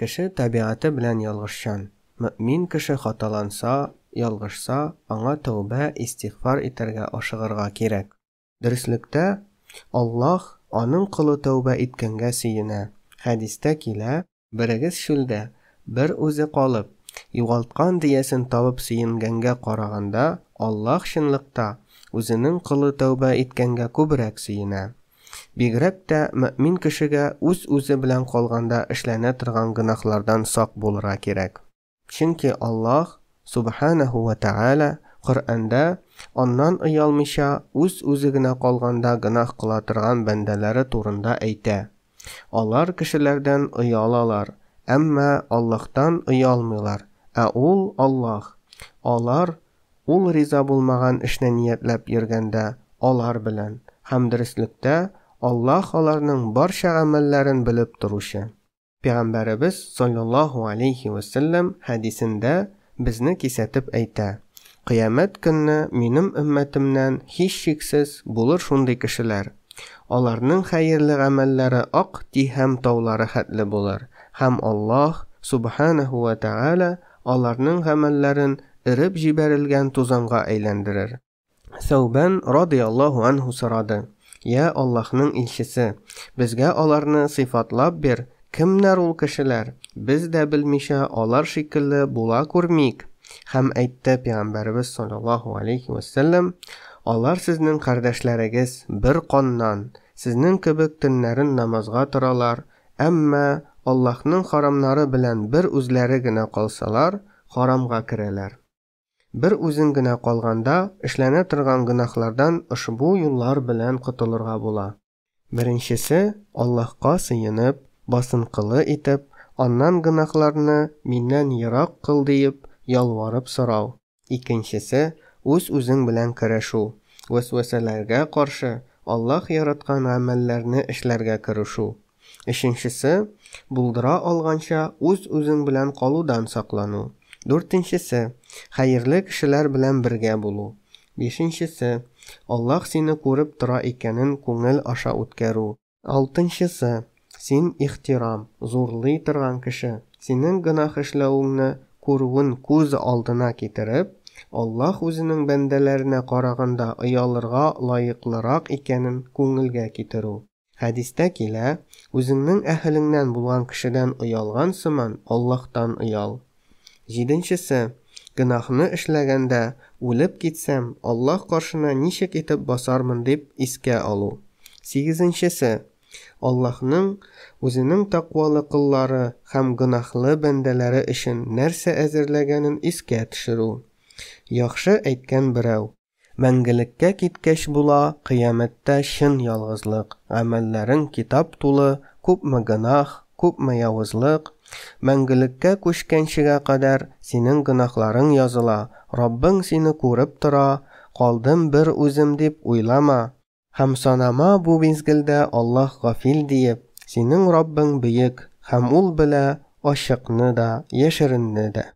кеше табиаты белән ялғышшан. Мөмин кеше хаталанса, ялғышса, аңа тәубә истихфар итәргә ашығырға кирәк. Дөреслектә Аллаһ аның кылы тәубә иткәнгә сөенә. Хәдистә килә, берегез шулдә бер үзе калып, югалткан диясен табып сөенгәнгә караганда, Аллаһ шынлықта үзенең кылы тәубә иткәнгә күбрәк сөенә. бигрәк тә мөмин кешегә үз үзе белән калганда эшләнә торган гөнаһлардан сак булырга кирәк чөнки аллаһ субханаһу ва тәғәлә коръәндә аннан ыялмыйча үз үзе генә калганда гөнаһ кыла торган бәндәләре турында әйтә алар кешеләрдән ыялалар әммә аллаһтан ыялмыйлар ә ул аллаһ алар ул риза булмаган эшне ниятләп йөргәндә алар белән һәм Аллах аларның барша гамәлләрен белеп торучы. Пәйгамбәрбез саллаллаһу алейхи ва саллям хадисендә безне кисәтеп әйтә: "Қиямат көнне минем үммәтемнән һич шиксез булыр шундый кешеләр. Аларның хәйрлек гамәлләре ак ди һәм таулары хәтле булыр. Һәм Аллаһ субханаһу ва тааля аларның гамәлләрен ирип җибәрелгән тузанга әйләндерер." Сәубән радийаллаһу анху Я Аллахның илшесе, безгә аларны сыйфатлап бер, кемнәр ул кешеләр, без дә белмичә алар шикелле була күрмик». Һәм әйтте Пәйгамбәрбез саллаллаһу алейхи ва саллям: "Алар сезнең кардәшләрегез бер каннан, сезнең кебек тиннәрен намазга торалар, әмма Аллаһның харамнары белән бер үзләре генә калсалар, харамга керәләр." bir o'zing гына qolganda эшләнә торган гөнаһлардан ушбу юллар белән бола. Біріншісі, Беренчесе сыйынып басын қылы итеп, аннан гөнаһларны миннән ярақ қыл дип ялварып сорау. Икенчесе өз үзең белән көрәшү, вәсвәсәләргә қаршы Аллаһ яраткан гамәлләрне эшләргә кірішу. Үшіншісі, булдыра алғанша өз өзің белән қалудан сақлану. Дүртенчесе Хайрлы кешеләр белән бергә булу. 5-нчесе. Аллаһ сине күреп тора икәнен күңел аша үткәрү. 6-нчесе. Син ихтирам, зурлы торган кеше. Синең гынах эшләүеңне күрүен күз алдына китереп, Аллаһ үзенең бәндәләренә караганда аялларга лаиклырак икәнен күңелгә китерү. Хәдистә килә, үзеңнең әһелиңнән булган кешедән уялган сыман Аллаһтан уял. 7-нчесе. гынахны эшләгәндә үлеп китсәм аллаһ каршына ничек итеп басармын дип искә алу сигезенчесе аллаһның үзенең тақвалы кыллары һәм гынахлы бәндәләре өчен нәрсә әзерләгәнен искә төшерү яхшы әйткән берәү мәңгелеккә киткәч була кыямәттә шын ялгызлык әмәлләрең китап тулы күпме гынах күпме яуызлық мәңгілікке көшкеншіге қадар сенің ғынақларың языла раббың сені көріп тұра, қалдым бір өзім деп ойлама. һәм санама бұл мизгелдә аллаһ гафил диеп сенің раббың бөек һәм ул белә ашықны да яшеренне